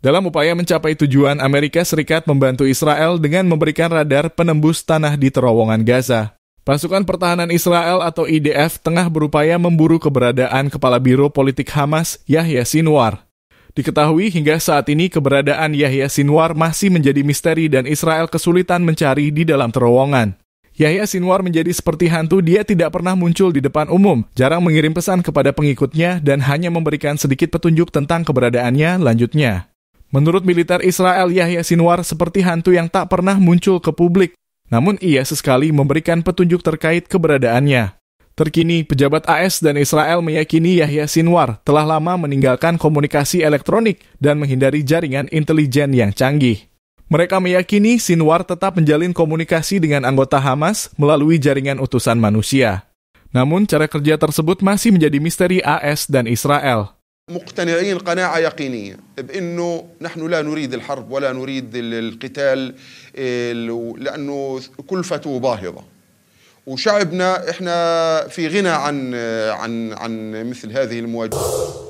dalam upaya mencapai tujuan, Amerika Serikat membantu Israel dengan memberikan radar penembus tanah di terowongan Gaza. Pasukan Pertahanan Israel atau IDF tengah berupaya memburu keberadaan Kepala Biro Politik Hamas, Yahya Sinwar. Diketahui hingga saat ini keberadaan Yahya Sinwar masih menjadi misteri dan Israel kesulitan mencari di dalam terowongan. Yahya Sinwar menjadi seperti hantu, dia tidak pernah muncul di depan umum, jarang mengirim pesan kepada pengikutnya dan hanya memberikan sedikit petunjuk tentang keberadaannya lanjutnya. Menurut militer Israel, Yahya Sinwar seperti hantu yang tak pernah muncul ke publik, namun ia sesekali memberikan petunjuk terkait keberadaannya. Terkini, pejabat AS dan Israel meyakini Yahya Sinwar telah lama meninggalkan komunikasi elektronik dan menghindari jaringan intelijen yang canggih. Mereka meyakini Sinwar tetap menjalin komunikasi dengan anggota Hamas melalui jaringan utusan manusia. Namun cara kerja tersebut masih menjadi misteri AS dan Israel. مقتنعين قناعة يقينية بأنه نحن لا نريد الحرب ولا نريد القتال لأنه كلفته باهظة وشعبنا إحنا في غنى عن عن عن مثل هذه المواجهة